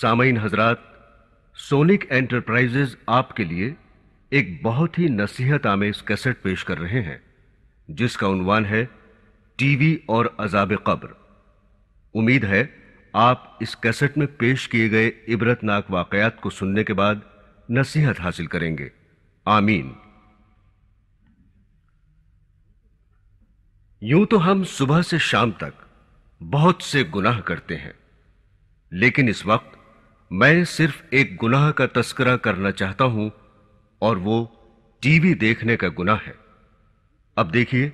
सामयीन हजरात sonic enterprises आपके लिए एक बहुत ही नसीहत आमेज कैसेट पेश कर रहे हैं जिसका उनवान है टीवी और अजाब कब्र उम्मीद है आप इस कैसेट में पेश किए गए इबरतनाक वाकयात को सुनने के बाद नसीहत हासिल करेंगे आमीन यूं तो हम सुबह से शाम तक बहुत से गुनाह करते हैं लेकिन इस वक्त मैं सिर्फ एक गुनाह का तस्करा करना चाहता हूं और वो टीवी देखने का गुनाह है अब देखिए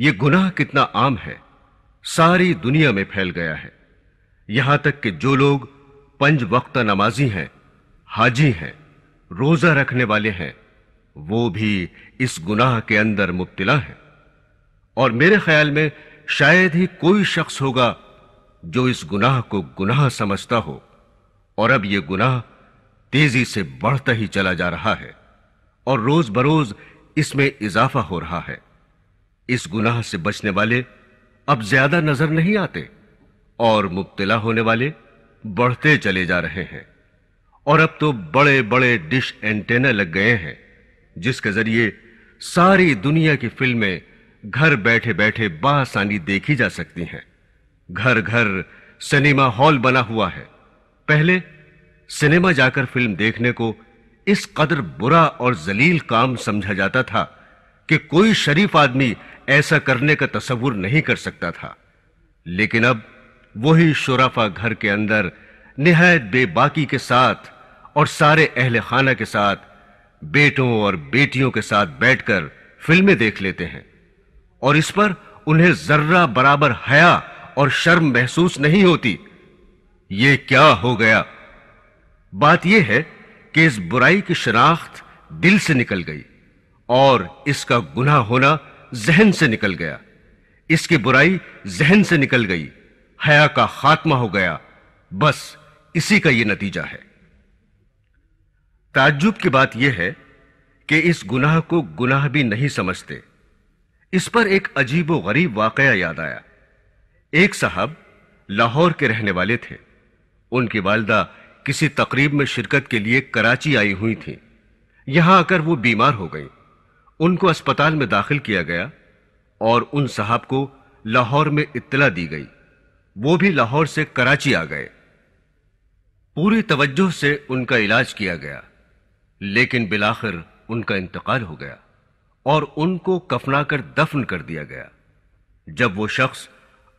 यह गुनाह कितना आम है सारी दुनिया में फैल गया है यहां तक कि जो लोग पंज वक्त नमाजी हैं हाजी हैं रोजा रखने वाले हैं वो भी इस गुनाह के अंदर मुब्तला है और मेरे ख्याल में शायद ही कोई शख्स होगा जो इस गुनाह को गुनाह समझता हो और अब यह गुनाह तेजी से बढ़ता ही चला जा रहा है और रोज बरोज इसमें इजाफा हो रहा है इस गुनाह से बचने वाले अब ज्यादा नजर नहीं आते और मुब्तला होने वाले बढ़ते चले जा रहे हैं और अब तो बड़े बड़े डिश एंटेना लग गए हैं जिसके जरिए सारी दुनिया की फिल्में घर बैठे बैठे बासानी देखी जा सकती हैं घर घर सिनेमा हॉल बना हुआ है पहले सिनेमा जाकर फिल्म देखने को इस कदर बुरा और जलील काम समझा जाता था कि कोई शरीफ आदमी ऐसा करने का तस्वुर नहीं कर सकता था लेकिन अब वही शराफा घर के अंदर निहायत बेबाकी के साथ और सारे अहल खाना के साथ बेटों और बेटियों के साथ बैठकर फिल्में देख लेते हैं और इस पर उन्हें जर्रा बराबर हया और शर्म महसूस नहीं होती ये क्या हो गया बात यह है कि इस बुराई की शनाख्त दिल से निकल गई और इसका गुना होना जहन से निकल गया इसकी बुराई जहन से निकल गई हया का खात्मा हो गया बस इसी का यह नतीजा है ताज्जुब की बात यह है कि इस गुनाह को गुनाह भी नहीं समझते इस पर एक अजीब व गरीब वाकया याद आया एक साहब लाहौर के रहने वाले थे उनकी वालदा किसी तकरीब में शिरकत के लिए कराची आई हुई थी यहां आकर वो बीमार हो गई उनको अस्पताल में दाखिल किया गया और उन साहब को लाहौर में इत्तला दी गई वो भी लाहौर से कराची आ गए पूरी तवज्जो से उनका इलाज किया गया लेकिन बिलाखिर उनका इंतकाल हो गया और उनको कफना कर दफन कर दिया गया जब वो शख्स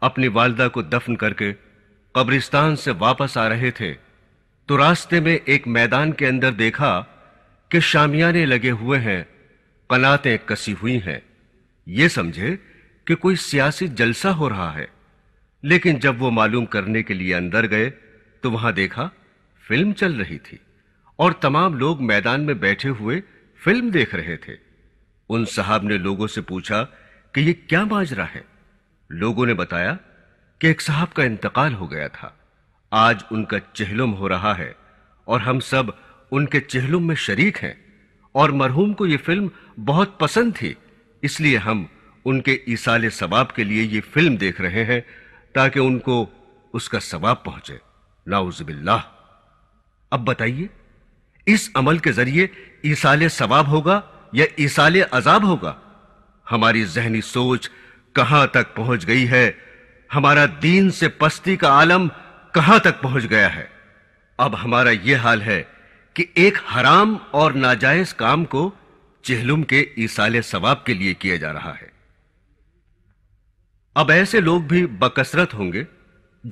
अपनी वालदा को दफन करके कब्रिस्तान से वापस आ रहे थे तो रास्ते में एक मैदान के अंदर देखा कि शामियाने लगे हुए हैं कनातें कसी हुई हैं ये समझे कि कोई सियासी जलसा हो रहा है लेकिन जब वो मालूम करने के लिए अंदर गए तो वहां देखा फिल्म चल रही थी और तमाम लोग मैदान में बैठे हुए फिल्म देख रहे थे उन साहब ने लोगों से पूछा कि ये क्या माजरा है लोगों ने बताया कि एक साहब का इंतकाल हो गया था आज उनका चेहलुम हो रहा है और हम सब उनके चेहलुम में शरीक हैं और मरहूम को यह फिल्म बहुत पसंद थी इसलिए हम उनके ईसाल सवाब के लिए यह फिल्म देख रहे हैं ताकि उनको उसका सवाब पहुंचे नाउजबिल्ला अब बताइए इस अमल के जरिए ईसाल सवाब होगा या ईसाल अजाब होगा हमारी जहनी सोच कहां तक पहुंच गई है हमारा दीन से पस्ती का आलम कहां तक पहुंच गया है अब हमारा यह हाल है कि एक हराम और नाजायज काम को चेहलुम के ईसाले सवाब के लिए किया जा रहा है अब ऐसे लोग भी बकसरत होंगे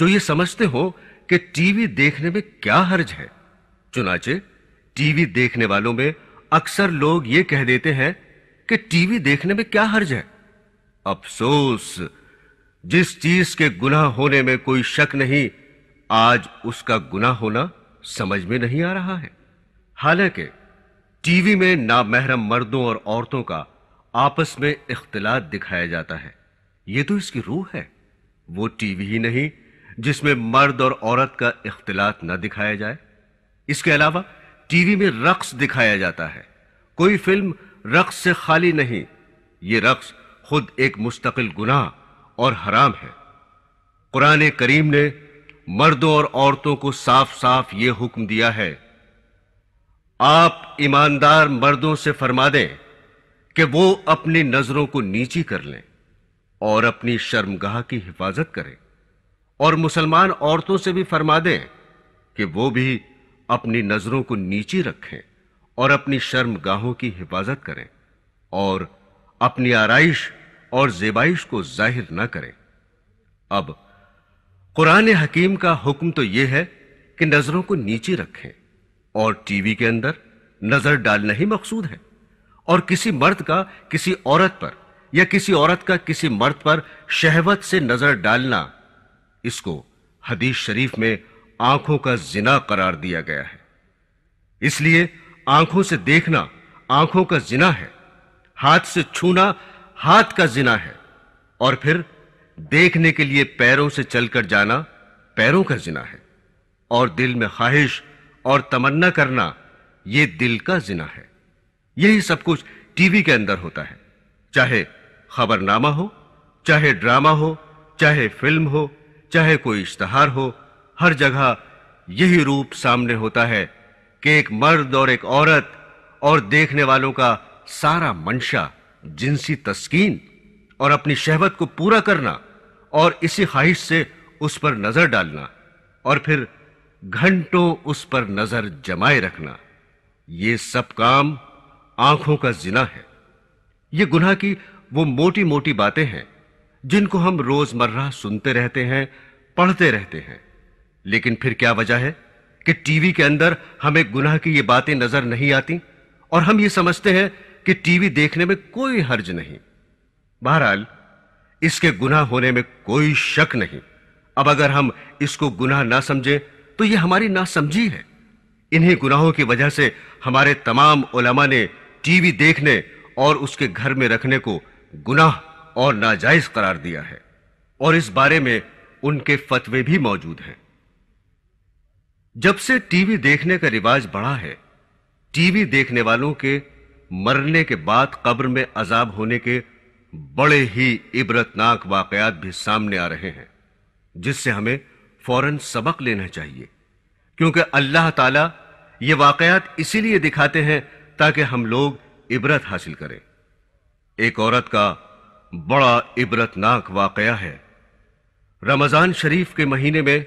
जो ये समझते हो कि टीवी देखने में क्या हर्ज है चुनाचे टीवी देखने वालों में अक्सर लोग ये कह देते हैं कि टीवी देखने में क्या हर्ज है अफसोस जिस चीज के गुनाह होने में कोई शक नहीं आज उसका गुनाह होना समझ में नहीं आ रहा है हालांकि टीवी में नामहरम मर्दों और औरतों का आपस में इख्तलात दिखाया जाता है यह तो इसकी रूह है वो टीवी ही नहीं जिसमें मर्द और औरत का इख्तलात ना दिखाया जाए इसके अलावा टीवी में रक्स दिखाया जाता है कोई फिल्म रक्स से खाली नहीं ये रक्स खुद एक मुस्तकिल गुनाह और हराम है कुरान करीम ने मर्दों और औरतों को साफ साफ ये हुक्म दिया है आप ईमानदार मर्दों से फरमा दें कि वो अपनी नजरों को नीची कर लें और अपनी शर्मगाह की हिफाजत करें और मुसलमान औरतों से भी फरमा दें कि वो भी अपनी नजरों को नीची रखें और अपनी शर्मगाहों की हिफाजत करें और अपनी आराइश और जेबाइश को जाहिर न करें अब कुरान हकीम का हुक्म तो यह है कि नजरों को नीचे रखें और टीवी के अंदर नजर डालना ही मकसूद है और किसी मर्द का किसी औरत पर या किसी औरत का किसी मर्द पर शहवत से नजर डालना इसको हदीस शरीफ में आंखों का जिना करार दिया गया है इसलिए आंखों से देखना आंखों का जिना है हाथ से छूना हाथ का जिना है और फिर देखने के लिए पैरों से चलकर जाना पैरों का जिना है और दिल में ख्वाहिश और तमन्ना करना यह दिल का जिना है यही सब कुछ टीवी के अंदर होता है चाहे खबरनामा हो चाहे ड्रामा हो चाहे फिल्म हो चाहे कोई इश्तहार हो हर जगह यही रूप सामने होता है कि एक मर्द और एक औरत और देखने वालों का सारा मंशा जिनसी तस्कीन और अपनी शहवत को पूरा करना और इसी ख्वाहिश से उस पर नजर डालना और फिर घंटों उस पर नजर जमाए रखना ये सब काम आंखों का जिना है ये गुनाह की वो मोटी मोटी बातें हैं जिनको हम रोजमर्रा सुनते रहते हैं पढ़ते रहते हैं लेकिन फिर क्या वजह है कि टीवी के अंदर हमें गुनाह की ये बातें नजर नहीं आती और हम ये समझते हैं कि टीवी देखने में कोई हर्ज नहीं बहरहाल इसके गुनाह होने में कोई शक नहीं अब अगर हम इसको गुनाह ना समझें तो यह हमारी नासमझी है इन्हीं गुनाहों की वजह से हमारे तमाम उलमा ने टीवी देखने और उसके घर में रखने को गुनाह और नाजायज करार दिया है और इस बारे में उनके फतवे भी मौजूद हैं जब से टीवी देखने का रिवाज बढ़ा है टीवी देखने वालों के मरने के बाद कब्र में अजाब होने के बड़े ही इबरतनाक वाकयात भी सामने आ रहे हैं जिससे हमें फौरन सबक लेना चाहिए क्योंकि अल्लाह ताला ये वाकयात इसीलिए दिखाते हैं ताकि हम लोग इबरत हासिल करें एक औरत का बड़ा इबरतनाक वाकया है रमज़ान शरीफ के महीने में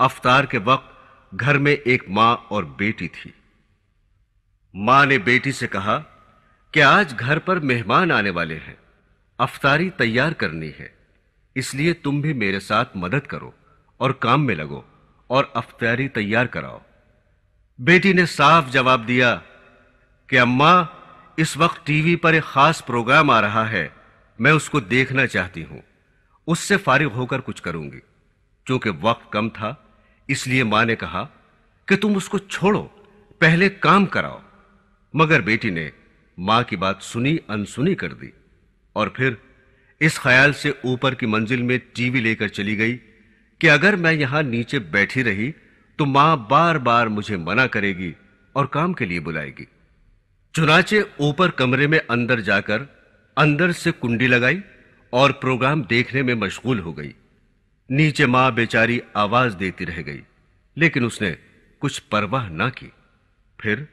अफ्तार के वक्त घर में एक मां और बेटी थी मां ने बेटी से कहा कि आज घर पर मेहमान आने वाले हैं अफतारी तैयार करनी है इसलिए तुम भी मेरे साथ मदद करो और काम में लगो और अफतारी तैयार कराओ बेटी ने साफ जवाब दिया कि अम्मा इस वक्त टीवी पर एक खास प्रोग्राम आ रहा है मैं उसको देखना चाहती हूं उससे फारिग होकर कुछ करूंगी क्योंकि वक्त कम था इसलिए मां ने कहा कि तुम उसको छोड़ो पहले काम कराओ मगर बेटी ने मां की बात सुनी अनसुनी कर दी और फिर इस ख्याल से ऊपर की मंजिल में टीवी लेकर चली गई कि अगर मैं यहां नीचे बैठी रही तो मां बार बार मुझे मना करेगी और काम के लिए बुलाएगी चुनाचे ऊपर कमरे में अंदर जाकर अंदर से कुंडी लगाई और प्रोग्राम देखने में मशगूल हो गई नीचे मां बेचारी आवाज देती रह गई लेकिन उसने कुछ परवाह ना की फिर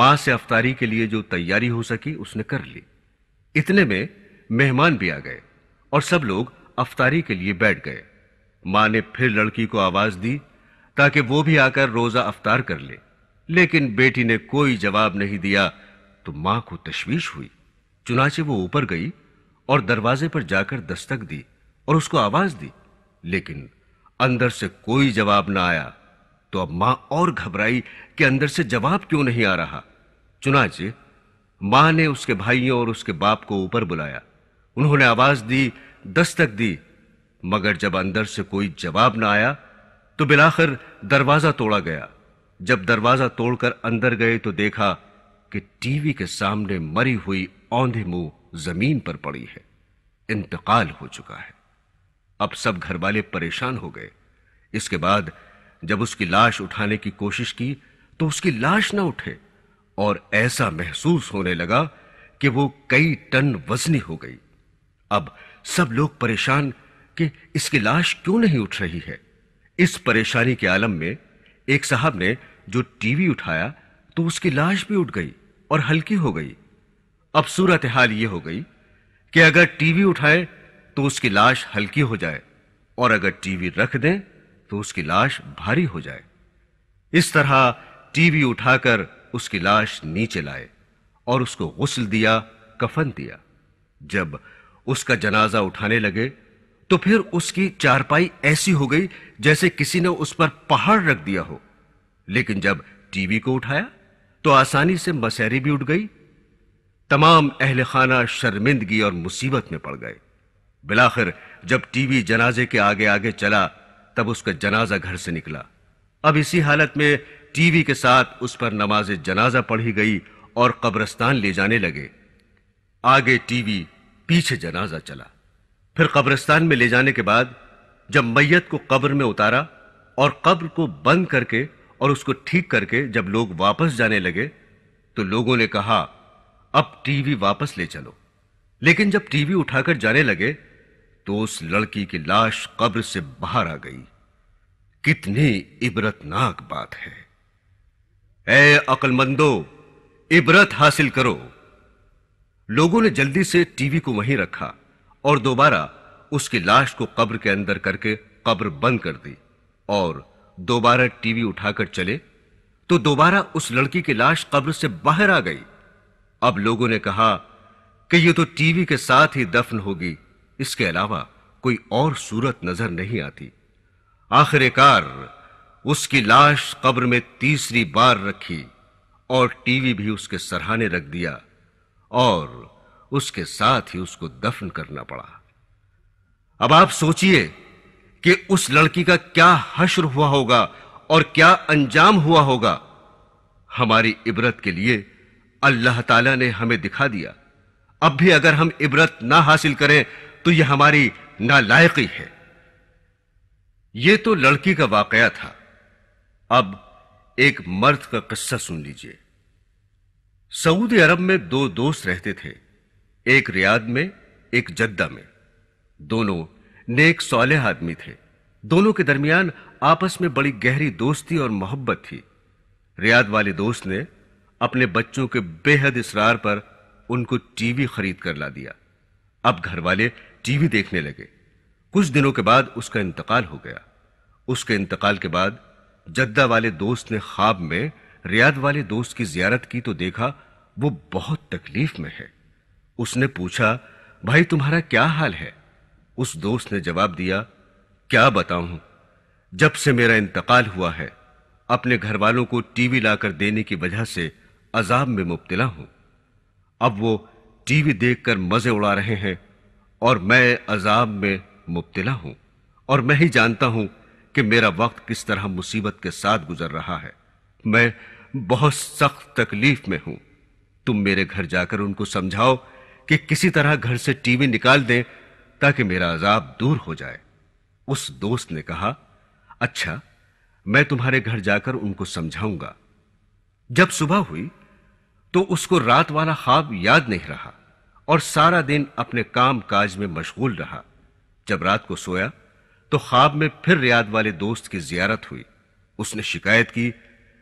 मां से अफतारी के लिए जो तैयारी हो सकी उसने कर ली इतने में मेहमान भी आ गए और सब लोग अफतारी के लिए बैठ गए मां ने फिर लड़की को आवाज दी ताकि वो भी आकर रोजा अफतार कर ले लेकिन बेटी ने कोई जवाब नहीं दिया तो मां को तशवीश हुई चुनाचे वो ऊपर गई और दरवाजे पर जाकर दस्तक दी और उसको आवाज दी लेकिन अंदर से कोई जवाब ना आया तो अब मां और घबराई कि अंदर से जवाब क्यों नहीं आ रहा चुनाचे मां ने उसके भाइयों और उसके बाप को ऊपर बुलाया उन्होंने आवाज दी दस्तक दी मगर जब अंदर से कोई जवाब ना आया तो बिलाखिर दरवाजा तोड़ा गया जब दरवाजा तोड़कर अंदर गए तो देखा कि टीवी के सामने मरी हुई औंधे मुंह जमीन पर पड़ी है इंतकाल हो चुका है अब सब घर वाले परेशान हो गए इसके बाद जब उसकी लाश उठाने की कोशिश की तो उसकी लाश ना उठे और ऐसा महसूस होने लगा कि वो कई टन वजनी हो गई अब सब लोग परेशान कि इसकी लाश क्यों नहीं उठ रही है इस परेशानी के आलम में एक साहब ने जो टीवी उठाया तो उसकी लाश भी उठ गई और हल्की हो गई अब सूरत हाल यह हो गई कि अगर टीवी उठाए तो उसकी लाश हल्की हो जाए और अगर टीवी रख दें तो उसकी लाश भारी हो जाए इस तरह टीवी उठाकर उसकी लाश नीचे लाए और उसको गुस्ल दिया कफन दिया जब उसका जनाजा उठाने लगे तो फिर उसकी चारपाई ऐसी हो गई जैसे किसी ने उस पर पहाड़ रख दिया हो लेकिन जब टीवी को उठाया तो आसानी से मसैरी भी उठ गई तमाम अहल खाना शर्मिंदगी और मुसीबत में पड़ गए बिलाखिर जब टीवी जनाजे के आगे आगे चला तब उसका जनाजा घर से निकला अब इसी हालत में टीवी के साथ उस पर नमाज जनाजा पढ़ी गई और कब्रस्तान ले जाने लगे आगे टीवी पीछे जनाजा चला फिर कब्रस्तान में ले जाने के बाद जब मैयत को कब्र में उतारा और कब्र को बंद करके और उसको ठीक करके जब लोग वापस जाने लगे तो लोगों ने कहा अब टीवी वापस ले चलो लेकिन जब टीवी उठाकर जाने लगे तो उस लड़की की लाश कब्र से बाहर आ गई कितनी इबरतनाक बात है ऐ अकलमंदो इबरत हासिल करो लोगों ने जल्दी से टीवी को वहीं रखा और दोबारा उसकी लाश को कब्र के अंदर करके कब्र बंद कर दी और दोबारा टीवी उठाकर चले तो दोबारा उस लड़की की लाश कब्र से बाहर आ गई अब लोगों ने कहा कि यह तो टीवी के साथ ही दफन होगी इसके अलावा कोई और सूरत नजर नहीं आती आखिरकार उसकी लाश कब्र में तीसरी बार रखी और टीवी भी उसके सरहाने रख दिया और उसके साथ ही उसको दफन करना पड़ा अब आप सोचिए कि उस लड़की का क्या हश्र हुआ होगा और क्या अंजाम हुआ होगा हमारी इबरत के लिए अल्लाह ताला ने हमें दिखा दिया अब भी अगर हम इबरत ना हासिल करें तो यह हमारी नालायकी है यह तो लड़की का वाकया था अब एक मर्द का किस्सा सुन लीजिए सऊदी अरब में दो दोस्त रहते थे एक रियाद में एक जद्दा में दोनों नेक सौले आदमी थे दोनों के दरमियान आपस में बड़ी गहरी दोस्ती और मोहब्बत थी रियाद वाले दोस्त ने अपने बच्चों के बेहद इसरार पर उनको टीवी खरीद कर ला दिया अब घर वाले टीवी देखने लगे कुछ दिनों के बाद उसका इंतकाल हो गया उसके इंतकाल के बाद जद्दा वाले दोस्त ने ख्वाब में रियाद वाले दोस्त की जियारत की तो देखा वो बहुत तकलीफ में है उसने पूछा भाई तुम्हारा क्या हाल है उस दोस्त ने जवाब दिया क्या बताऊं जब से मेरा इंतकाल हुआ है अपने घर वालों को टीवी लाकर देने की वजह से अजाब में मुब्तला हूं अब वो टीवी देखकर मजे उड़ा रहे हैं और मैं अजाब में मुबतला हूं और मैं ही जानता हूं कि मेरा वक्त किस तरह मुसीबत के साथ गुजर रहा है मैं बहुत सख्त तकलीफ में हूं तुम मेरे घर जाकर उनको समझाओ कि किसी तरह घर से टीवी निकाल दें ताकि मेरा अजाब दूर हो जाए उस दोस्त ने कहा अच्छा मैं तुम्हारे घर जाकर उनको समझाऊंगा जब सुबह हुई तो उसको रात वाला ख्वाब याद नहीं रहा और सारा दिन अपने काम काज में मशगूल रहा जब रात को सोया तो ख्वाब में फिर रियाद वाले दोस्त की जियारत हुई उसने शिकायत की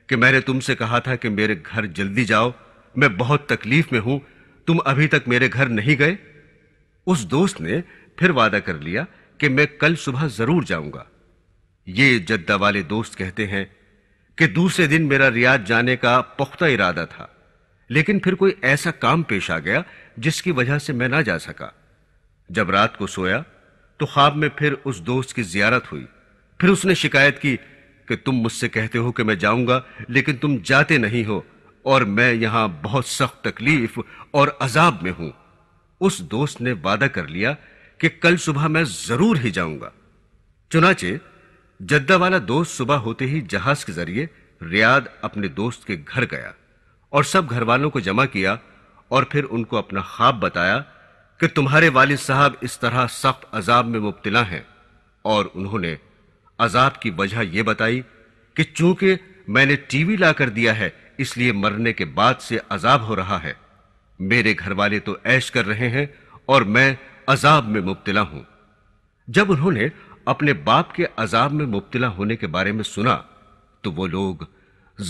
कि मैंने तुमसे कहा था कि मेरे घर जल्दी जाओ मैं बहुत तकलीफ में हूं तुम अभी तक मेरे घर नहीं गए उस दोस्त ने फिर वादा कर लिया कि मैं कल सुबह जरूर जाऊंगा ये जद्दा वाले दोस्त कहते हैं कि दूसरे दिन मेरा रियाद जाने का पुख्ता इरादा था लेकिन फिर कोई ऐसा काम पेश आ गया जिसकी वजह से मैं ना जा सका जब रात को सोया तो ख्वाब में फिर उस दोस्त की जियारत हुई फिर उसने शिकायत की कि तुम मुझसे कहते हो कि मैं जाऊंगा लेकिन तुम जाते नहीं हो और मैं यहां बहुत सख्त तकलीफ और अजाब में हूं उस दोस्त ने वादा कर लिया कि कल सुबह मैं जरूर ही जाऊंगा चुनाचे जद्दा वाला दोस्त सुबह होते ही जहाज के जरिए रियाद अपने दोस्त के घर गया और सब घर वालों को जमा किया और फिर उनको अपना ख्वाब बताया कि तुम्हारे वालिद साहब इस तरह सख्त अजाब में मुबतला हैं और उन्होंने अजाब की वजह यह बताई कि चूंकि मैंने टीवी ला कर दिया है इसलिए मरने के बाद से अजाब हो रहा है मेरे घर वाले तो ऐश कर रहे हैं और मैं अजाब में मुबतला हूं जब उन्होंने अपने बाप के अजाब में मुबतला होने के बारे में सुना तो वो लोग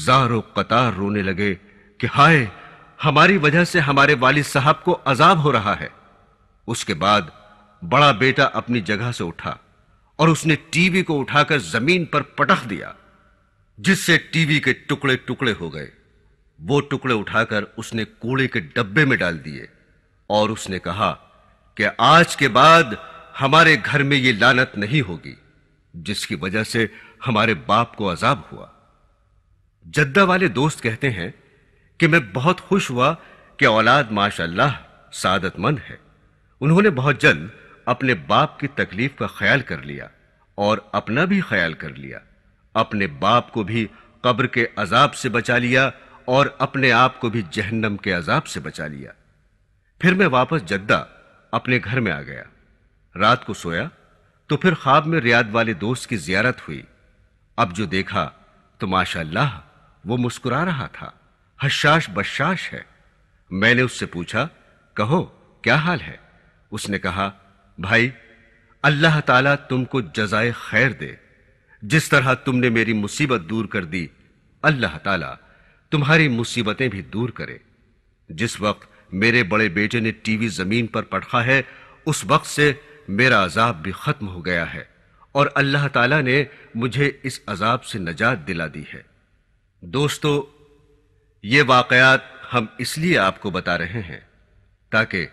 जारो कतार रोने लगे कि हाय हमारी वजह से हमारे वालिद साहब को अजाब हो रहा है उसके बाद बड़ा बेटा अपनी जगह से उठा और उसने टीवी को उठाकर जमीन पर पटख दिया जिससे टीवी के टुकड़े टुकड़े हो गए वो टुकड़े उठाकर उसने कूड़े के डब्बे में डाल दिए और उसने कहा कि आज के बाद हमारे घर में ये लानत नहीं होगी जिसकी वजह से हमारे बाप को अजाब हुआ जद्दा वाले दोस्त कहते हैं कि मैं बहुत खुश हुआ कि औलाद माशाल्लाह सादतमंद है उन्होंने बहुत जल्द अपने बाप की तकलीफ का ख्याल कर लिया और अपना भी ख्याल कर लिया अपने बाप को भी कब्र के अजाब से बचा लिया और अपने आप को भी जहन्नम के अजाब से बचा लिया फिर मैं वापस जद्दा अपने घर में आ गया रात को सोया तो फिर ख्वाब में रियाद वाले दोस्त की जियारत हुई अब जो देखा तो माशाल्लाह वो मुस्कुरा रहा था हशाश बशाश है मैंने उससे पूछा कहो क्या हाल है उसने कहा भाई अल्लाह ताला तुमको जजाय खैर दे जिस तरह तुमने मेरी मुसीबत दूर कर दी अल्लाह ताला तुम्हारी मुसीबतें भी दूर करे जिस वक्त मेरे बड़े बेटे ने टीवी जमीन पर पटखा है उस वक्त से मेरा अजाब भी खत्म हो गया है और अल्लाह ताला ने मुझे इस अजाब से नजात दिला दी है दोस्तों ये वाकयात हम इसलिए आपको बता रहे हैं ताकि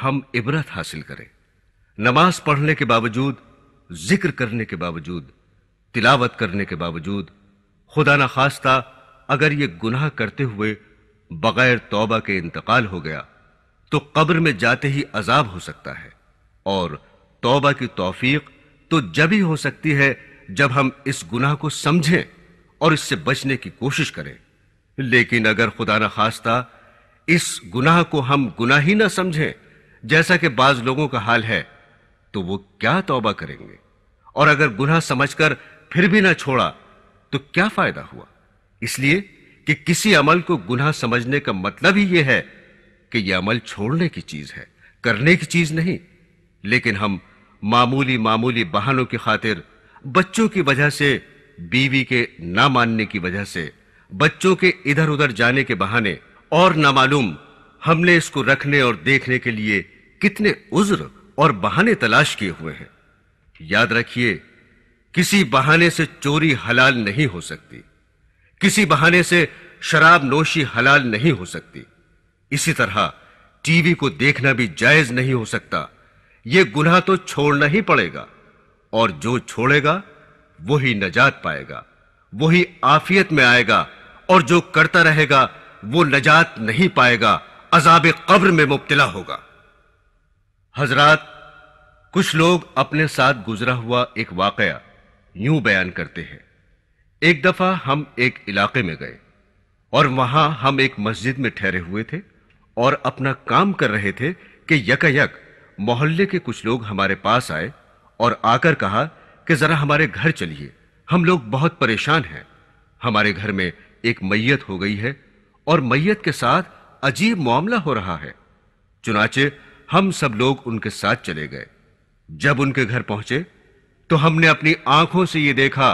हम इबरत हासिल करें नमाज पढ़ने के बावजूद जिक्र करने के बावजूद तिलावत करने के बावजूद खुदा न खास्ता अगर ये गुनाह करते हुए बगैर तौबा के इंतकाल हो गया तो कब्र में जाते ही अजाब हो सकता है और तौबा की तौफीक तो जब ही हो सकती है जब हम इस गुनाह को समझें और इससे बचने की कोशिश करें लेकिन अगर खुदा न खास्ता इस गुनाह को हम गुनाह ही ना समझें जैसा कि बाज लोगों का हाल है तो वो क्या तौबा करेंगे और अगर गुनाह समझकर फिर भी ना छोड़ा तो क्या फायदा हुआ इसलिए कि किसी अमल को गुनाह समझने का मतलब ही यह है कि यह अमल छोड़ने की चीज है करने की चीज नहीं लेकिन हम मामूली मामूली बहानों की खातिर बच्चों की वजह से बीवी के ना मानने की वजह से बच्चों के इधर उधर जाने के बहाने और नामालूम हमने इसको रखने और देखने के लिए कितने उज्र और बहाने तलाश किए हुए हैं याद रखिए किसी बहाने से चोरी हलाल नहीं हो सकती किसी बहाने से शराब नोशी हलाल नहीं हो सकती इसी तरह टीवी को देखना भी जायज नहीं हो सकता यह गुनाह तो छोड़ना ही पड़ेगा और जो छोड़ेगा वही नजात पाएगा वही आफियत में आएगा और जो करता रहेगा वो नजात नहीं पाएगा अजाब कब्र में मुबतला होगा हजरत कुछ लोग अपने साथ गुजरा हुआ एक वाकया यूं बयान करते हैं एक दफा हम एक इलाके में गए और वहां हम एक मस्जिद में ठहरे हुए थे और अपना काम कर रहे थे कि यकायक मोहल्ले के कुछ लोग हमारे पास आए और आकर कहा कि जरा हमारे घर चलिए हम लोग बहुत परेशान हैं हमारे घर में एक मैयत हो गई है और मैयत के साथ अजीब मामला हो रहा है चुनाचे हम सब लोग उनके साथ चले गए जब उनके घर पहुंचे तो हमने अपनी आंखों से यह देखा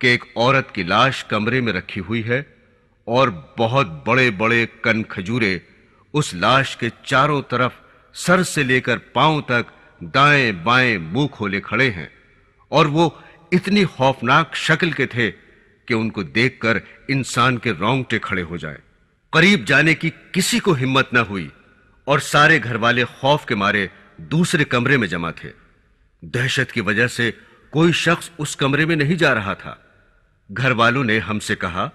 कि एक औरत की लाश कमरे में रखी हुई है और बहुत बड़े बड़े कन खजूरे उस लाश के चारों तरफ सर से लेकर पांव तक दाएं बाएं मुंह खोले खड़े हैं और वो इतनी खौफनाक शक्ल के थे कि उनको देखकर इंसान के रोंगटे खड़े हो जाएं। करीब जाने की किसी को हिम्मत ना हुई और सारे घरवाले खौफ के मारे दूसरे कमरे में जमा थे दहशत की वजह से कोई शख्स उस कमरे में नहीं जा रहा था घर वालों ने हमसे कहा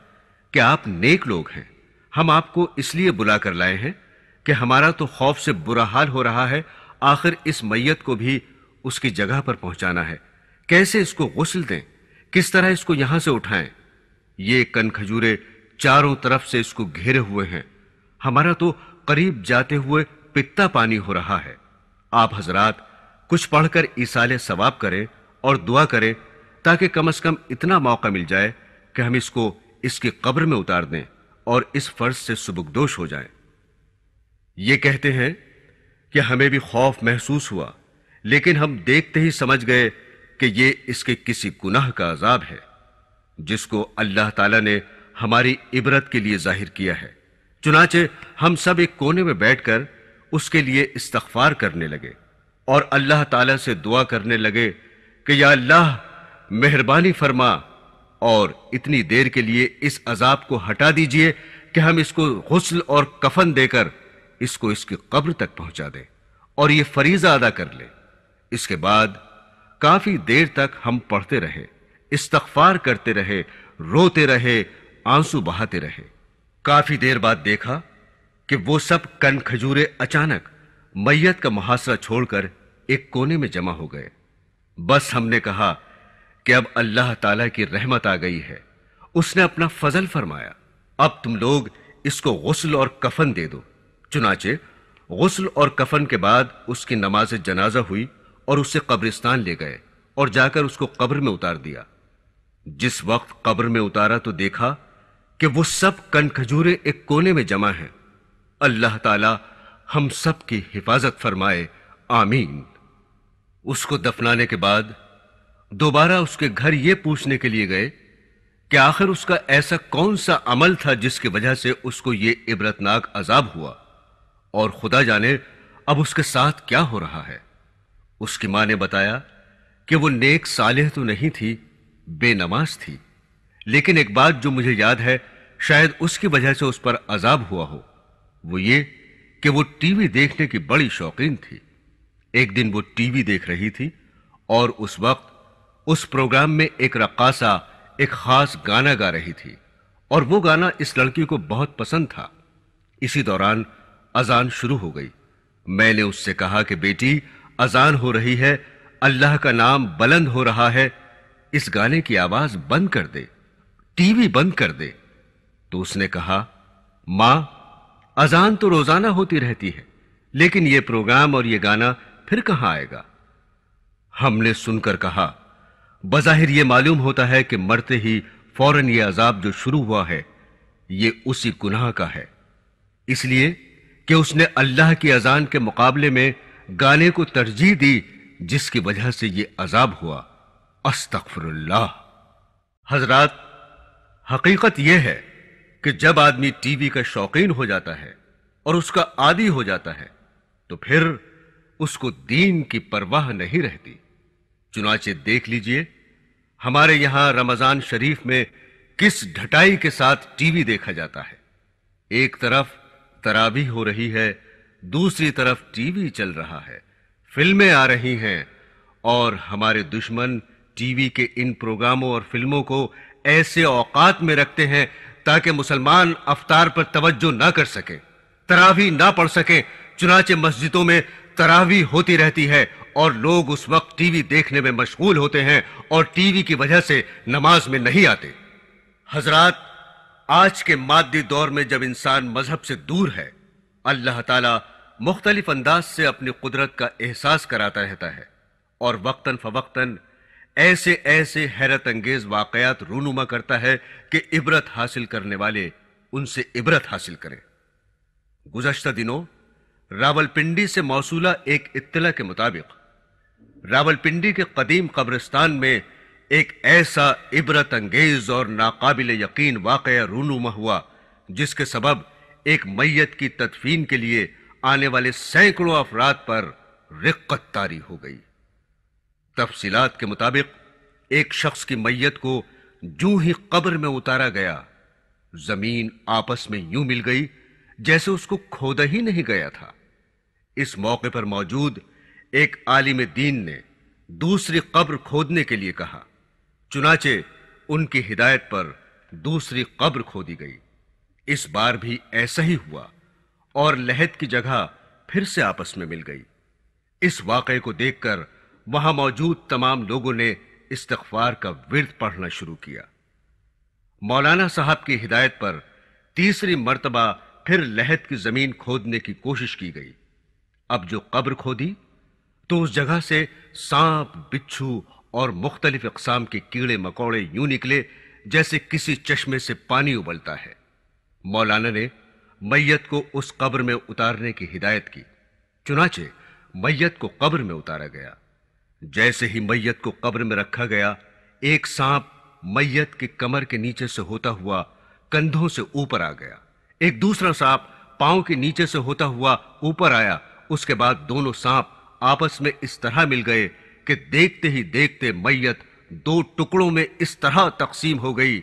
कि आप नेक लोग हैं हम आपको इसलिए बुला कर लाए हैं कि हमारा तो खौफ से बुरा हाल हो रहा है आखिर इस मैयत को भी उसकी जगह पर पहुंचाना है कैसे इसको गुस्ल दें किस तरह इसको यहां से उठाएं ये कन खजूरे चारों तरफ से इसको घेरे हुए हैं हमारा तो करीब जाते हुए पित्ता पानी हो रहा है आप हजरात कुछ पढ़कर ईसाले सवाब करें और दुआ करें ताकि कम अज कम इतना मौका मिल जाए कि हम इसको इसकी कब्र में उतार दें और इस फर्ज से सुबुकदोश हो जाए ये कहते हैं कि हमें भी खौफ महसूस हुआ लेकिन हम देखते ही समझ गए कि ये इसके किसी गुनाह का अजाब है जिसको अल्लाह ताला ने हमारी इबरत के लिए जाहिर किया है चुनाचे हम सब एक कोने में बैठकर उसके लिए इस्तफार करने लगे और अल्लाह ताला से दुआ करने लगे कि या अल्लाह मेहरबानी फरमा और इतनी देर के लिए इस अजाब को हटा दीजिए कि हम इसको गुस्ल और कफन देकर इसको इसकी कब्र तक पहुंचा दें और ये फरीजा अदा कर ले इसके बाद काफी देर तक हम पढ़ते रहे इस्तगफार करते रहे रोते रहे आंसू बहाते रहे काफी देर बाद देखा कि वो सब कन खजूरे अचानक मैयत का मुहासरा छोड़कर एक कोने में जमा हो गए बस हमने कहा कि अब अल्लाह ताला की रहमत आ गई है उसने अपना फजल फरमाया अब तुम लोग इसको गसल और कफन दे दो चुनाचे गसल और कफन के बाद उसकी नमाज जनाजा हुई और उसे कब्रिस्तान ले गए और जाकर उसको कब्र में उतार दिया जिस वक्त कब्र में उतारा तो देखा कि वो सब खजूरें एक कोने में जमा हैं अल्लाह ताला हम सब की हिफाजत फरमाए आमीन उसको दफनाने के बाद दोबारा उसके घर ये पूछने के लिए गए कि आखिर उसका ऐसा कौन सा अमल था जिसकी वजह से उसको ये इबरतनाक अजाब हुआ और खुदा जाने अब उसके साथ क्या हो रहा है उसकी मां ने बताया कि वो नेक सालेह तो नहीं थी बेनमाज थी लेकिन एक बात जो मुझे याद है शायद उसकी वजह से उस पर अजाब हुआ हो वो ये कि वो टीवी देखने की बड़ी शौकीन थी एक दिन वो टीवी देख रही थी और उस वक्त उस प्रोग्राम में एक रक्कासा एक खास गाना गा रही थी और वो गाना इस लड़की को बहुत पसंद था इसी दौरान अजान शुरू हो गई मैंने उससे कहा कि बेटी अजान हो रही है अल्लाह का नाम बुलंद हो रहा है इस गाने की आवाज बंद कर दे टीवी बंद कर दे तो उसने कहा मां अजान तो रोजाना होती रहती है लेकिन यह प्रोग्राम और यह गाना फिर कहां आएगा हमने सुनकर कहा बजाहिर यह मालूम होता है कि मरते ही फौरन यह अजाब जो शुरू हुआ है यह उसी गुनाह का है इसलिए कि उसने अल्लाह की अजान के मुकाबले में गाने को तरजीह दी जिसकी वजह से यह अजाब हुआ अस्तफरल्ला हजरत हकीकत यह है कि जब आदमी टीवी का शौकीन हो जाता है और उसका आदि हो जाता है तो फिर उसको दीन की परवाह नहीं रहती चुनाचे देख लीजिए हमारे यहां रमजान शरीफ में किस ढटाई के साथ टीवी देखा जाता है एक तरफ तराबी हो रही है दूसरी तरफ टीवी चल रहा है फिल्में आ रही हैं और हमारे दुश्मन टीवी के इन प्रोग्रामों और फिल्मों को ऐसे औकात में रखते हैं ताकि मुसलमान अवतार पर तवज्जो ना कर सके तरावी ना पढ़ सके चुनाचे मस्जिदों में तरावी होती रहती है और लोग उस वक्त टीवी देखने में मशगूल होते हैं और टीवी की वजह से नमाज में नहीं आते हजरत आज के मादी दौर में जब इंसान मजहब से दूर है अल्लाह ताला मुख्तलिफ अंदाज से अपनी कुदरत का एहसास कराता रहता है और वक्तन फवक्तन ऐसे ऐसे हैरत अंगेज वाकयात रूनुमा करता है कि इबरत हासिल करने वाले उनसे इबरत हासिल करें गुजशत दिनों रावलपिंडी से मौसूला एक इतला के मुताबिक रावलपिंडी के कदीम कब्रिस्तान में एक ऐसा इबरत अंगेज और नाकाबिल यकीन वाकया रूनुमा हुआ जिसके सबब एक मैत की तदफीन के लिए आने वाले सैकड़ों अफराद पर रिक्कत तारी हो गई तफसीलात के मुताबिक एक शख्स की मैयत को जू ही कब्र में उतारा गया जमीन आपस में यूं मिल गई जैसे उसको खोदा ही नहीं गया था इस मौके पर मौजूद एक आलिम दीन ने दूसरी कब्र खोदने के लिए कहा चुनाचे उनकी हिदायत पर दूसरी कब्र खोदी गई इस बार भी ऐसा ही हुआ और लहद की जगह फिर से आपस में मिल गई इस वाकई को देखकर वहां मौजूद तमाम लोगों ने इस्तगफार का विर्द पढ़ना शुरू किया मौलाना साहब की हिदायत पर तीसरी मर्तबा फिर लहद की जमीन खोदने की कोशिश की गई अब जो कब्र खोदी तो उस जगह से सांप बिच्छू और मुख्तलिफ अकसाम के कीड़े मकोड़े यूं निकले जैसे किसी चश्मे से पानी उबलता है मौलाना ने मैयत को उस कब्र में उतारने की हिदायत की चुनाचे मैयत को कब्र में उतारा गया जैसे ही मैयत को कब्र में रखा गया एक सांप मैयत के कमर के नीचे से होता हुआ कंधों से ऊपर आ गया एक दूसरा सांप पांव के नीचे से होता हुआ ऊपर आया उसके बाद दोनों सांप आपस में इस तरह मिल गए कि देखते ही देखते मैयत दो टुकड़ों में इस तरह तकसीम हो गई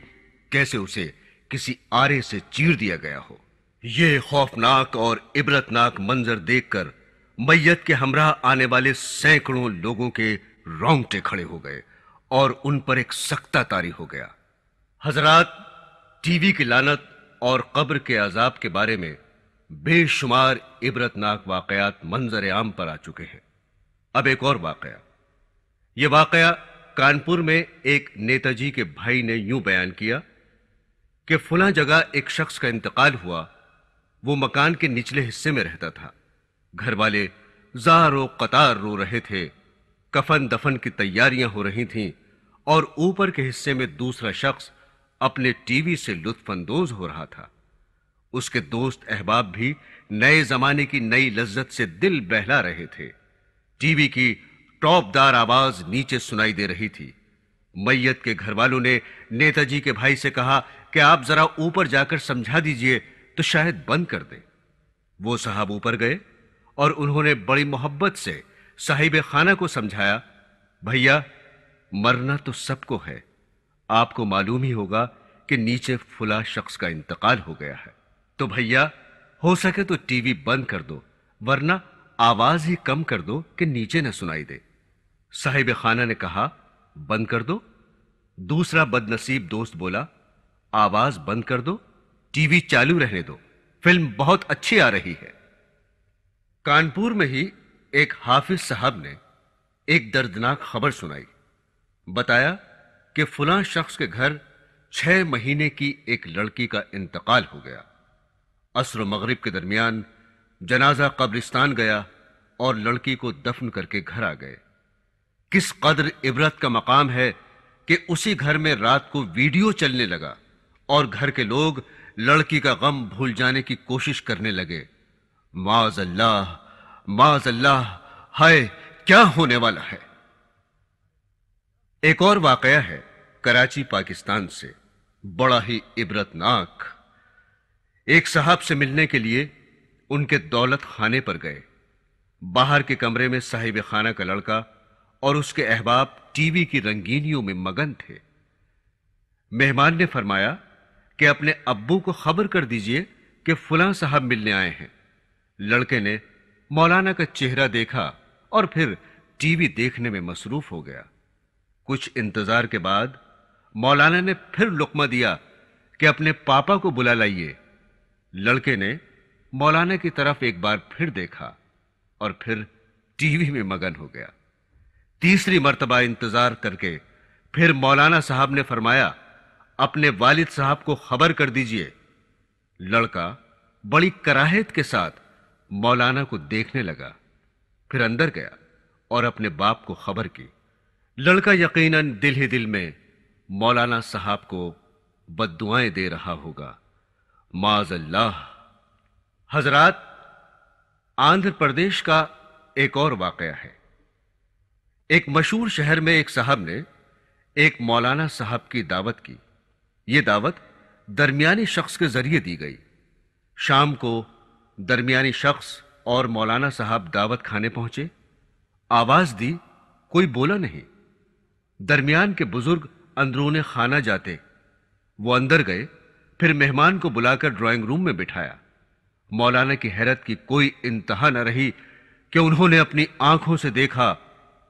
कैसे उसे किसी आरे से चीर दिया गया हो यह खौफनाक और इबरतनाक मंजर देखकर मैयत के हमरा आने वाले सैकड़ों लोगों के रोंगटे खड़े हो गए और उन पर एक सख्ता तारी हो गया हजरत टीवी की लानत और कब्र के अजाब के बारे में बेशुमार इबरतनाक वाकयात मंजर आम पर आ चुके हैं अब एक और वाकया ये वाकया कानपुर में एक नेताजी के भाई ने यूं बयान किया कि फुला जगह एक शख्स का इंतकाल हुआ वो मकान के निचले हिस्से में रहता था घर वाले जारो कतार रो रहे थे कफन दफन की तैयारियां हो रही थीं और ऊपर के हिस्से में दूसरा शख्स अपने टीवी से लुत्फानंदोज हो रहा था उसके दोस्त अहबाब भी नए जमाने की नई लज्जत से दिल बहला रहे थे टीवी की टॉपदार आवाज नीचे सुनाई दे रही थी मैयत के घर वालों ने नेताजी के भाई से कहा कि आप जरा ऊपर जाकर समझा दीजिए तो शायद बंद कर दे वो साहब ऊपर गए और उन्होंने बड़ी मोहब्बत से साहिब खाना को समझाया भैया मरना तो सबको है आपको मालूम ही होगा कि नीचे फुला शख्स का इंतकाल हो गया है तो भैया हो सके तो टीवी बंद कर दो वरना आवाज ही कम कर दो कि नीचे न सुनाई दे साहिब खाना ने कहा बंद कर दो दूसरा बदनसीब दोस्त बोला आवाज बंद कर दो टीवी चालू रहने दो फिल्म बहुत अच्छी आ रही है कानपुर में ही एक हाफिज साहब ने एक दर्दनाक खबर सुनाई बताया कि फुला शख्स के घर छह महीने की एक लड़की का इंतकाल हो गया असर मगरिब के दरमियान जनाजा कब्रिस्तान गया और लड़की को दफन करके घर आ गए किस कदर इबरत का मकाम है कि उसी घर में रात को वीडियो चलने लगा और घर के लोग लड़की का गम भूल जाने की कोशिश करने लगे माज अल्लाह हाय क्या होने वाला है एक और वाकया है कराची पाकिस्तान से बड़ा ही इबरतनाक एक साहब से मिलने के लिए उनके दौलत खाने पर गए बाहर के कमरे में साहिब खाना का लड़का और उसके अहबाब टीवी की रंगीनियों में मगन थे मेहमान ने फरमाया कि अपने अब्बू को खबर कर दीजिए कि फुला साहब मिलने आए हैं लड़के ने मौलाना का चेहरा देखा और फिर टीवी देखने में मसरूफ हो गया कुछ इंतजार के बाद मौलाना ने फिर लुकमा दिया कि अपने पापा को बुला लाइए लड़के ने मौलाना की तरफ एक बार फिर देखा और फिर टीवी में मगन हो गया तीसरी मर्तबा इंतजार करके फिर मौलाना साहब ने फरमाया अपने वालिद साहब को खबर कर दीजिए लड़का बड़ी कराहत के साथ मौलाना को देखने लगा फिर अंदर गया और अपने बाप को खबर की लड़का यकीनन दिल ही दिल में मौलाना साहब को बदुआएं दे रहा होगा माज अल्लाह हजरात आंध्र प्रदेश का एक और वाकया है एक मशहूर शहर में एक साहब ने एक मौलाना साहब की दावत की यह दावत दरमियानी शख्स के जरिए दी गई शाम को दरमियानी शख्स और मौलाना साहब दावत खाने पहुंचे आवाज दी कोई बोला नहीं दरमियान के बुजुर्ग ने खाना जाते वो अंदर गए फिर मेहमान को बुलाकर ड्राइंग रूम में बिठाया मौलाना की हैरत की कोई इंतहा न रही कि उन्होंने अपनी आंखों से देखा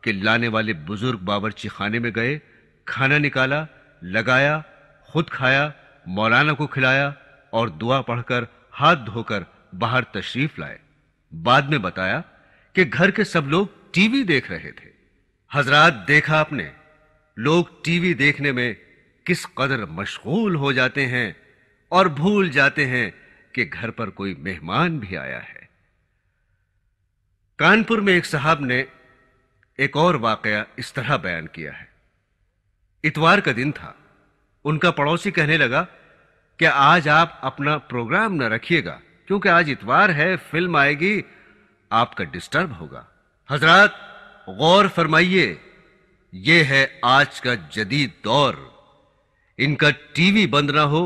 कि लाने वाले बुजुर्ग बावरची खाने में गए खाना निकाला लगाया खुद खाया मौलाना को खिलाया और दुआ पढ़कर हाथ धोकर बाहर तशरीफ लाए बाद में बताया कि घर के सब लोग टीवी देख रहे थे हजरात देखा आपने लोग टीवी देखने में किस कदर मशगूल हो जाते हैं और भूल जाते हैं कि घर पर कोई मेहमान भी आया है कानपुर में एक साहब ने एक और वाकया इस तरह बयान किया है इतवार का दिन था उनका पड़ोसी कहने लगा कि आज आप अपना प्रोग्राम न रखिएगा क्योंकि आज इतवार है फिल्म आएगी आपका डिस्टर्ब होगा हजरत गौर फरमाइए यह है आज का जदीद दौर इनका टीवी बंद ना हो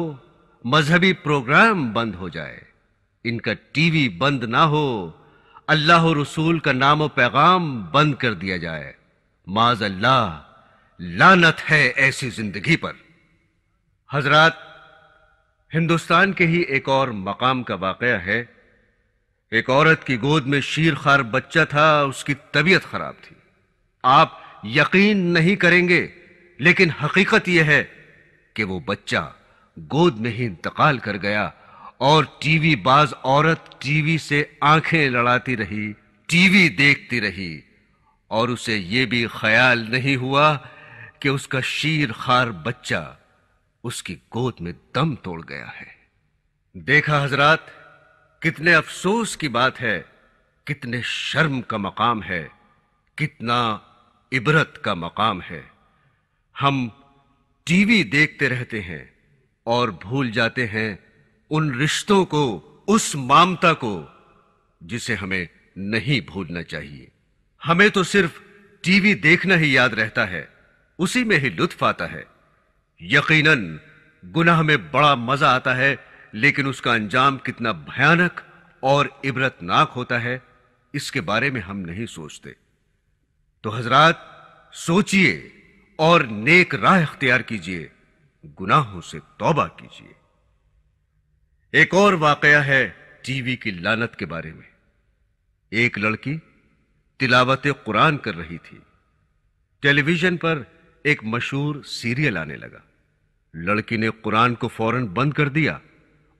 मजहबी प्रोग्राम बंद हो जाए इनका टीवी बंद ना हो अल्लाह रसूल का नाम और पैगाम बंद कर दिया जाए माज अल्लाह लानत है ऐसी जिंदगी पर हजरत हिंदुस्तान के ही एक और मकाम का वाकया है एक औरत की गोद में शीर खार बच्चा था उसकी तबीयत खराब थी आप यकीन नहीं करेंगे लेकिन हकीकत यह है कि वो बच्चा गोद में ही इंतकाल कर गया और टीवी बाज औरत टीवी से आंखें लड़ाती रही टीवी देखती रही और उसे यह भी ख्याल नहीं हुआ कि उसका शीर खार बच्चा उसकी गोद में दम तोड़ गया है देखा हजरत कितने अफसोस की बात है कितने शर्म का मकाम है कितना इबरत का मकाम है हम टीवी देखते रहते हैं और भूल जाते हैं उन रिश्तों को उस मामता को जिसे हमें नहीं भूलना चाहिए हमें तो सिर्फ टीवी देखना ही याद रहता है उसी में ही लुत्फ आता है यकीनन गुनाह में बड़ा मजा आता है लेकिन उसका अंजाम कितना भयानक और इबरतनाक होता है इसके बारे में हम नहीं सोचते तो हजरत सोचिए और नेक राह अख्तियार कीजिए गुनाहों से तौबा कीजिए एक और वाकया है टीवी की लानत के बारे में एक लड़की तिलावत कुरान कर रही थी टेलीविजन पर एक मशहूर सीरियल आने लगा लड़की ने कुरान को फौरन बंद कर दिया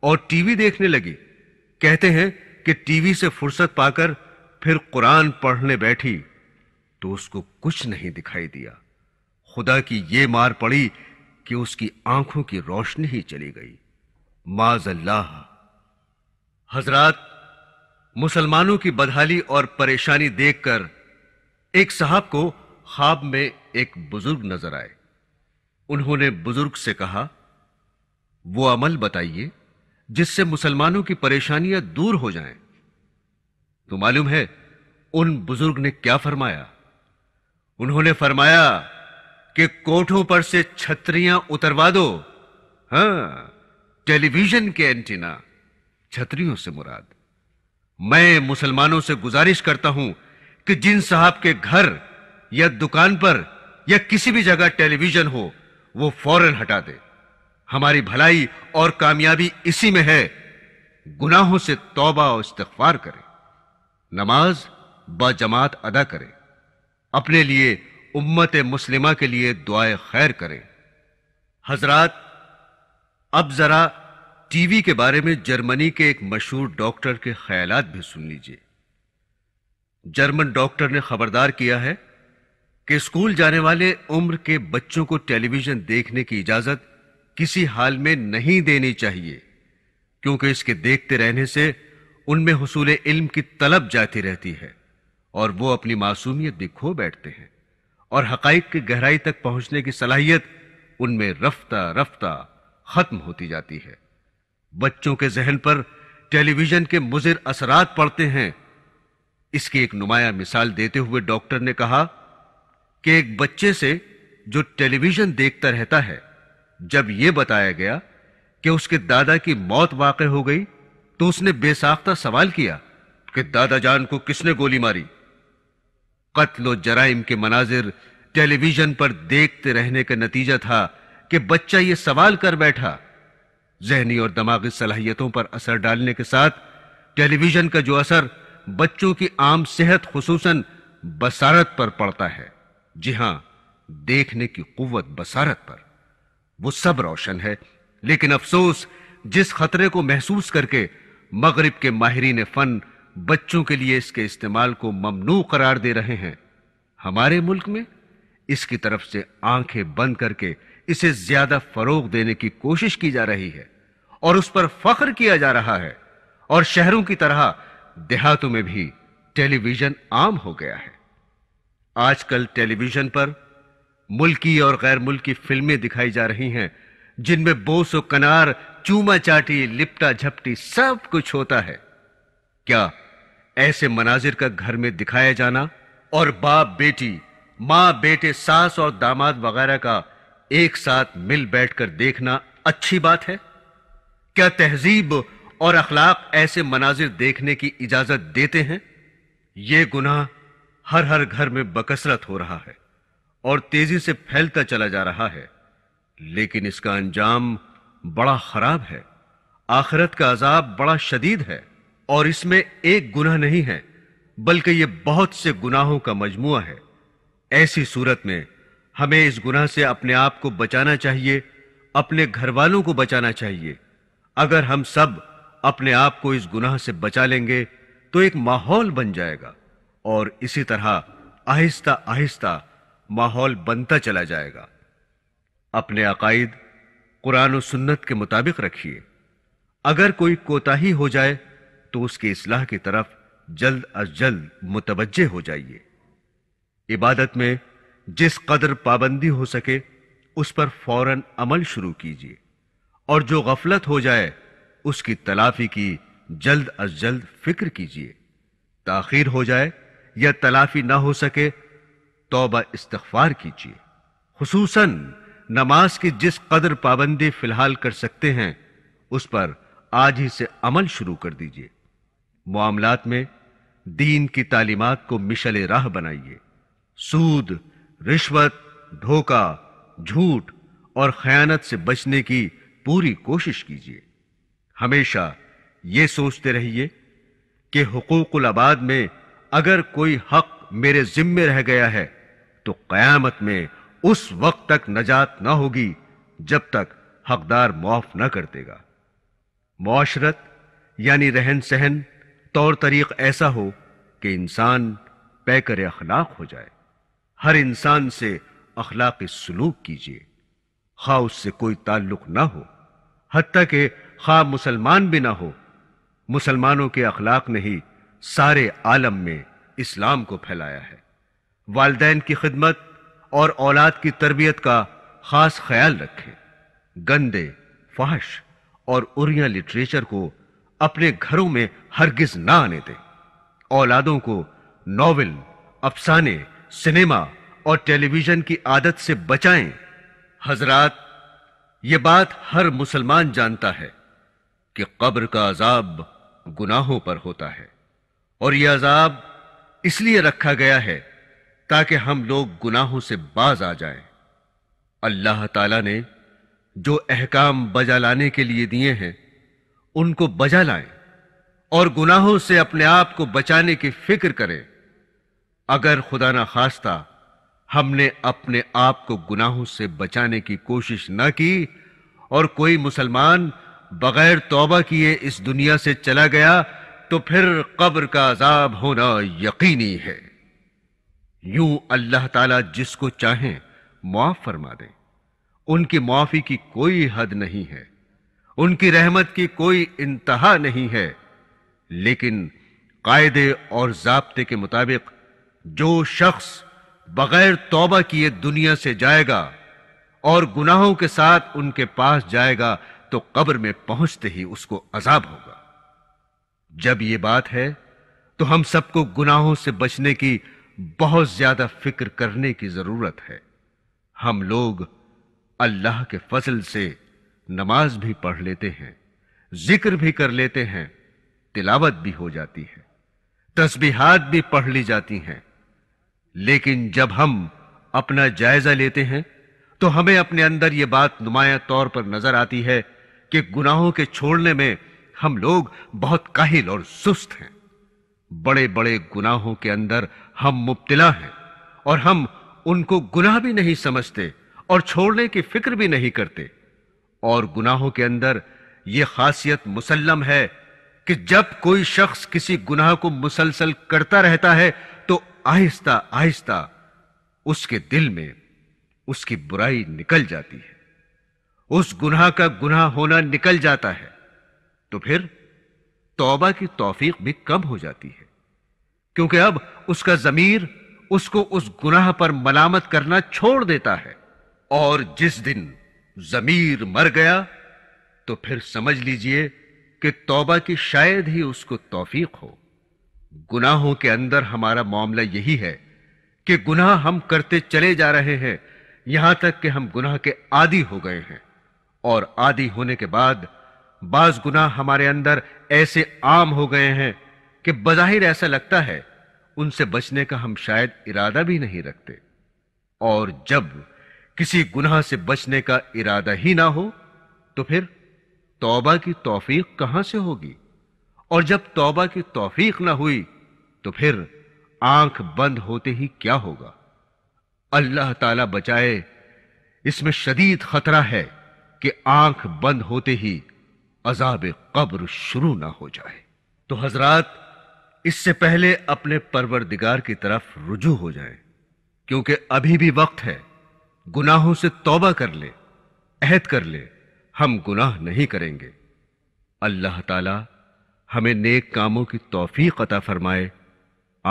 और टीवी देखने लगी कहते हैं कि टीवी से फुर्सत पाकर फिर कुरान पढ़ने बैठी तो उसको कुछ नहीं दिखाई दिया खुदा की यह मार पड़ी कि उसकी आंखों की रोशनी ही चली गई माज अल्लाह हजरात मुसलमानों की बदहाली और परेशानी देखकर एक साहब को ख्वाब में एक बुजुर्ग नजर आए उन्होंने बुजुर्ग से कहा वो अमल बताइए जिससे मुसलमानों की परेशानियां दूर हो जाएं। तो मालूम है उन बुजुर्ग ने क्या फरमाया उन्होंने फरमाया कि कोठों पर से छतरियां उतरवा दो हाँ, टेलीविजन के एंटीना छतरियों से मुराद मैं मुसलमानों से गुजारिश करता हूं कि जिन साहब के घर या दुकान पर या किसी भी जगह टेलीविजन हो वो फौरन हटा दे हमारी भलाई और कामयाबी इसी में है गुनाहों से तौबा और इस्तफार करें नमाज बजमात अदा करें अपने लिए उम्मत मुस्लिमा के लिए दुआए खैर करें हजरत अब जरा टीवी के बारे में जर्मनी के एक मशहूर डॉक्टर के ख्यालात भी सुन लीजिए जर्मन डॉक्टर ने खबरदार किया है कि स्कूल जाने वाले उम्र के बच्चों को टेलीविजन देखने की इजाजत किसी हाल में नहीं देनी चाहिए क्योंकि इसके देखते रहने से उनमें हसूल इल्म की तलब जाती रहती है और वो अपनी मासूमियत भी खो बैठते हैं और हकाइक की गहराई तक पहुंचने की सलाहियत उनमें रफ्ता रफ्ता खत्म होती जाती है बच्चों के जहन पर टेलीविजन के मुजिर असरात पड़ते हैं इसकी एक नुमाया मिसाल देते हुए डॉक्टर ने कहा कि एक बच्चे से जो टेलीविजन देखता रहता है जब यह बताया गया कि उसके दादा की मौत वाक़ हो गई तो उसने बेसाख्ता सवाल किया कि दादा जान को किसने गोली मारी कत्ल जराइम के मनाजिर टेलीविजन पर देखते रहने का नतीजा था कि बच्चा यह सवाल कर बैठा जहनी और दिमागी सलाहियतों पर असर डालने के साथ टेलीविजन का जो असर बच्चों की आम सेहत खसूस बसारत पर पड़ता है जी हां देखने की कुवत बसारत पर वो सब रोशन है लेकिन अफसोस जिस खतरे को महसूस करके मगरिब के माहरीन फन बच्चों के लिए इसके इस्तेमाल को ममनू करार दे रहे हैं हमारे मुल्क में इसकी तरफ से आंखें बंद करके इसे ज्यादा फरोग देने की कोशिश की जा रही है और उस पर फख्र किया जा रहा है और शहरों की तरह देहातों में भी टेलीविजन आम हो गया है आजकल टेलीविजन पर मुल्की और गैर मुल्की फिल्में दिखाई जा रही हैं जिनमें बोसो कनार चूमा चाटी लिपटा झपटी सब कुछ होता है क्या ऐसे मनाजिर का घर में दिखाया जाना और बाप बेटी माँ बेटे सास और दामाद वगैरह का एक साथ मिल बैठकर देखना अच्छी बात है क्या तहजीब और अखलाक ऐसे मनाजिर देखने की इजाजत देते हैं ये गुनाह हर हर घर में बकसरत हो रहा है और तेजी से फैलता चला जा रहा है लेकिन इसका अंजाम बड़ा खराब है आखिरत का अजाब बड़ा शदीद है और इसमें एक गुना नहीं है बल्कि यह बहुत से गुनाहों का मजमु है ऐसी सूरत में हमें इस गुनाह से अपने आप को बचाना चाहिए अपने घर वालों को बचाना चाहिए अगर हम सब अपने आप को इस गुनाह से बचा लेंगे तो एक माहौल बन जाएगा और इसी तरह आहिस्ता आहिस्ता माहौल बनता चला जाएगा अपने अकायद कुरान और सुन्नत के मुताबिक रखिए अगर कोई कोताही हो जाए तो उसके इसलाह की तरफ जल्द अज जल्द मुतवजे हो जाइए इबादत में जिस कदर पाबंदी हो सके उस पर फौरन अमल शुरू कीजिए और जो गफलत हो जाए उसकी तलाफी की जल्द अज जल्द फिक्र कीजिए ताखिर हो जाए या तलाफी ना हो सके तोबा इस्तफार कीजिए खसूस नमाज की जिस कदर पाबंदी फिलहाल कर सकते हैं उस पर आज ही से अमल शुरू कर दीजिए मामलात में दीन की तालीमत को मिशल राह बनाइए सूद रिश्वत धोखा झूठ और खयानत से बचने की पूरी कोशिश कीजिए हमेशा ये सोचते रहिए कि हकूक़ुल आबाद में अगर कोई हक मेरे जिम्मे रह गया है तो कयामत में उस वक्त तक नजात ना होगी जब तक हकदार मुआफ न कर देगा मुआशरत यानी रहन सहन तौर तरीक ऐसा हो कि इंसान पैकर अखलाक हो जाए हर इंसान से अखलाक सलूक कीजिए खा उससे कोई ताल्लुक ना हो हती के खा मुसलमान भी ना हो मुसलमानों के अखलाक नहीं सारे आलम में इस्लाम को फैलाया है वालदेन की खिदमत और औलाद की तरबियत का खास ख्याल रखें गंदे फहश और उरिया लिटरेचर को अपने घरों में हरगिज ना आने दें औलादों को नावल अफसाने सिनेमा और टेलीविजन की आदत से बचाएं हजरात यह बात हर मुसलमान जानता है कि कब्र का अजाब गुनाहों पर होता है और यह अजाब इसलिए रखा गया है ताकि हम लोग गुनाहों से बाज आ जाए अल्लाह ताला ने जो अहकाम बजा लाने के लिए दिए हैं उनको बजा लाएं और गुनाहों से अपने आप को बचाने की फिक्र करें अगर खुदा ना खास्ता हमने अपने आप को गुनाहों से बचाने की कोशिश ना की और कोई मुसलमान बगैर तौबा किए इस दुनिया से चला गया तो फिर कब्र का अजाब होना यकीनी है यूं अल्लाह ताला जिसको चाहे मुआफ फरमा दें उनकी मुआफी की कोई हद नहीं है उनकी रहमत की कोई इंतहा नहीं है लेकिन कायदे और जबते के मुताबिक जो शख्स बगैर तौबा किए दुनिया से जाएगा और गुनाहों के साथ उनके पास जाएगा तो कब्र में पहुंचते ही उसको अजाब होगा जब ये बात है तो हम सबको गुनाहों से बचने की बहुत ज्यादा फिक्र करने की जरूरत है हम लोग अल्लाह के फजल से नमाज भी पढ़ लेते हैं जिक्र भी कर लेते हैं तिलावत भी हो जाती है तस्बीहात भी पढ़ ली जाती हैं लेकिन जब हम अपना जायजा लेते हैं तो हमें अपने अंदर यह बात नुमाया तौर पर नजर आती है कि गुनाहों के छोड़ने में हम लोग बहुत काहिल और सुस्त हैं बड़े बड़े गुनाहों के अंदर हम मुब्तला हैं और हम उनको गुनाह भी नहीं समझते और छोड़ने की फिक्र भी नहीं करते और गुनाहों के अंदर यह खासियत मुसलम है कि जब कोई शख्स किसी गुनाह को मुसलसल करता रहता है तो आहिस्ता आहिस्ता उसके दिल में उसकी बुराई निकल जाती है उस गुनाह का गुनाह होना निकल जाता है तो फिर तौबा की तौफीक भी कम हो जाती है क्योंकि अब उसका जमीर उसको उस गुनाह पर मलामत करना छोड़ देता है और जिस दिन जमीर मर गया तो फिर समझ लीजिए कि तौबा की शायद ही उसको तौफीक हो गुनाहों के अंदर हमारा मामला यही है कि गुनाह हम करते चले जा रहे हैं यहां तक कि हम गुनाह के आदि हो गए हैं और आदि होने के बाद बाज गुना हमारे अंदर ऐसे आम हो गए हैं कि बजाहिर ऐसा लगता है उनसे बचने का हम शायद इरादा भी नहीं रखते और जब किसी गुनाह से बचने का इरादा ही ना हो तो फिर तौबा की तौफीक कहां से होगी और जब तौबा की तौफीक ना हुई तो फिर आंख बंद होते ही क्या होगा अल्लाह ताला बचाए इसमें शदीद खतरा है कि आंख बंद होते ही अजाब कब्र शुरू ना हो जाए तो हजरात इससे पहले अपने परवरदिगार की तरफ रुजू हो जाए क्योंकि अभी भी वक्त है गुनाहों से तौबा कर ले अहद कर ले हम गुनाह नहीं करेंगे अल्लाह ताला हमें नेक कामों की तौफीक अता फरमाए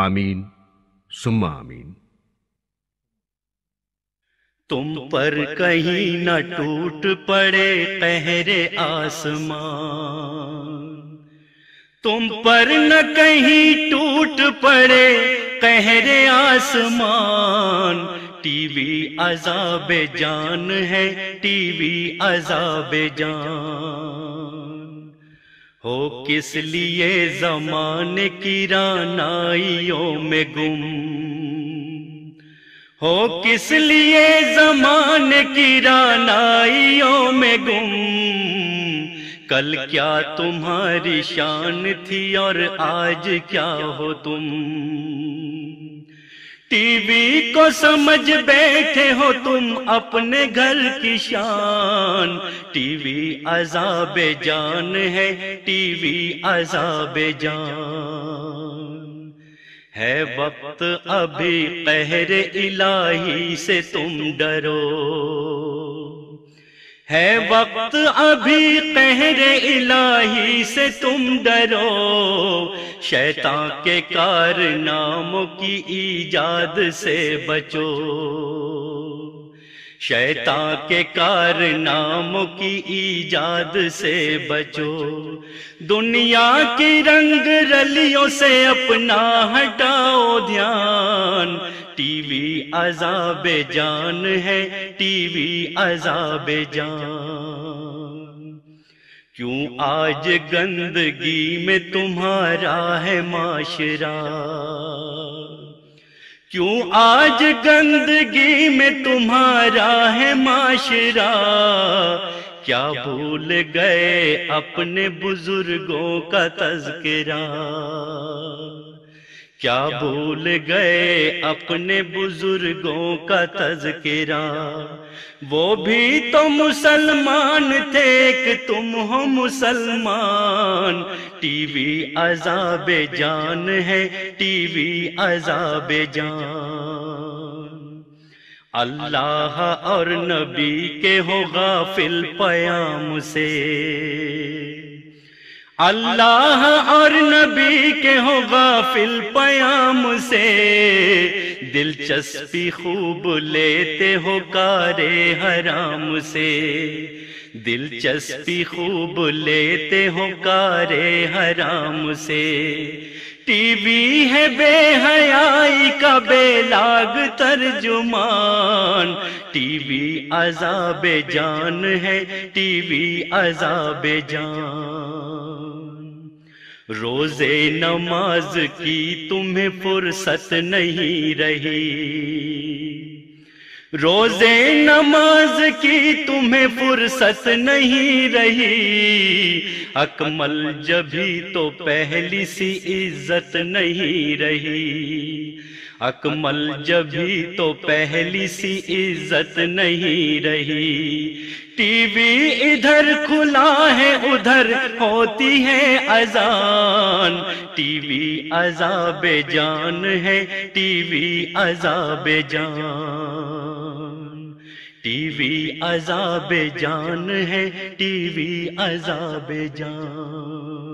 आमीन सुम्मा आमीन तुम पर कहीं न टूट पड़े पहरे आसमान तुम पर न कहीं टूट पड़े कहरे आसमान टीवी अजाब जान है टीवी अजाब जान हो किस लिए जमान की रानाइयों में गुम हो किस लिए जमान की रानाइयों में गुम कल क्या तुम्हारी शान थी और आज क्या हो तुम टीवी को समझ बैठे हो तुम अपने घर की शान टीवी अजाब जान है टीवी अजाब जान है वक्त अभी कहर इलाही से तुम डरो है वक्त अभी कहर इलाही से तुम डरो शैतान के कारनामों की ईजाद से बचो शैता के कार नामों की ईजाद से बचो दुनिया की रंग रलियों से अपना हटाओ ध्यान टीवी अजाब जान है टीवी अजाब जान क्यों आज गंदगी में तुम्हारा है माशरा क्यों आज गंदगी में तुम्हारा है माशरा क्या भूल गए अपने बुजुर्गों का तस्करा क्या भूल गए अपने बुजुर्गों का तजकेरा वो भी तो मुसलमान थे कि तुम हो मुसलमान टीवी अजाब जान है टीवी अजाब जान अल्लाह और नबी के होगा फिल पयाम से अल्लाह और नबी के हो गाफिल पयाम से दिलचस्पी खूब लेते हो कारे हराम से दिलचस्पी खूब लेते हो कारे हराम से टीवी है बेहयाई का बेलाग तर्जुमान टीवी अजाब जान है टीवी अजाब जान रोजे नमाज की तुम्हें फुर्सत नहीं रही रोजे नमाज की तुम्हें फुर्सत नहीं रही अकमल जभी तो पहली सी इज्जत नहीं रही अकमल जभी तो पहली सी इज्जत नहीं रही टीवी इधर खुला है उधर होती है अजान टीवी अजाब जान है टीवी अजाब जान टीवी अजाब जान है टीवी अजाब जान